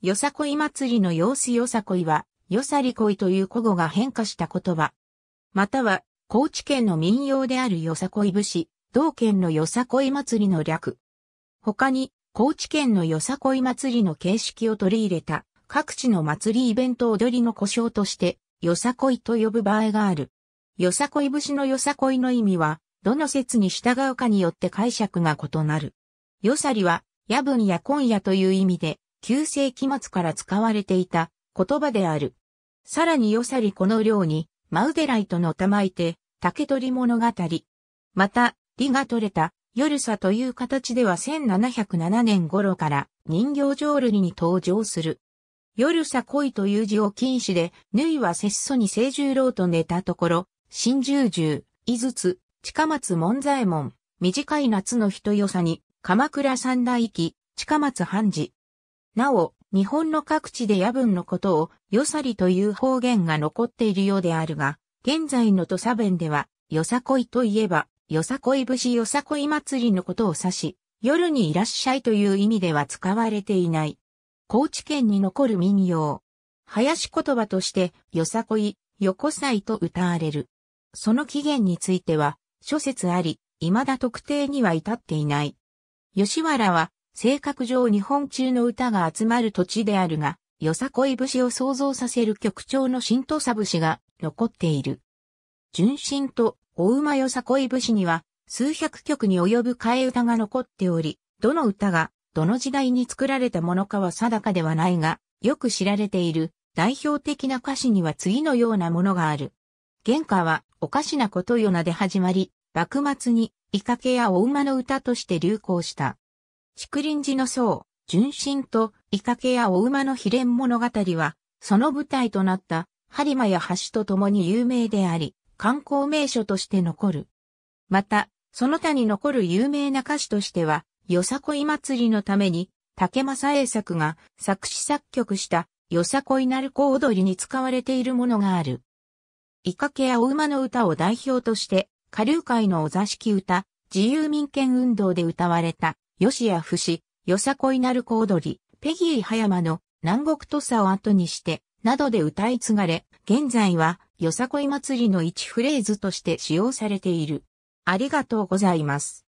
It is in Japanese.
よさこい祭りの様子よさこいは、よさりこいという古語が変化した言葉。または、高知県の民謡であるよさこい節、同県のよさこい祭りの略。他に、高知県のよさこい祭りの形式を取り入れた、各地の祭りイベント踊りの故障として、よさこいと呼ぶ場合がある。よさこい節のよさこいの意味は、どの説に従うかによって解釈が異なる。よさりは、夜分や今夜という意味で、旧世紀末から使われていた言葉である。さらによさりこの量に、マウデライトの玉いて、竹取物語。また、利が取れた、夜さという形では1707年頃から人形浄瑠璃に登場する。夜さ恋という字を禁止で、縫いは節そに清十郎と寝たところ、新十十、井津、近松門左衛門、短い夏の人よさに、鎌倉三大駅、近松半寺、なお、日本の各地で夜分のことを、よさりという方言が残っているようであるが、現在の土佐弁では、よさこいといえば、よさこい節よさこい祭りのことを指し、夜にいらっしゃいという意味では使われていない。高知県に残る民謡。林言葉として、よさこい、よこさいと歌われる。その起源については、諸説あり、未だ特定には至っていない。吉原は、性格上日本中の歌が集まる土地であるが、よさこい節を想像させる曲調の新土佐節が残っている。純真と大馬よさこい節には数百曲に及ぶ替え歌が残っており、どの歌がどの時代に作られたものかは定かではないが、よく知られている代表的な歌詞には次のようなものがある。原歌はおかしなことよなで始まり、幕末にイカケやお馬の歌として流行した。竹林寺の僧、純真と、イカケやお馬の秘伝物語は、その舞台となった、播磨や橋と共に有名であり、観光名所として残る。また、その他に残る有名な歌詞としては、よさこい祭りのために、竹正栄作が作詞作曲したよさこいなる子踊りに使われているものがある。イカケやお馬の歌を代表として、下流会のお座敷歌、自由民権運動で歌われた、吉谷節、よさこいなる小踊り、ペギー葉山の南国土佐を後にして、などで歌い継がれ、現在は、よさこい祭りの一フレーズとして使用されている。ありがとうございます。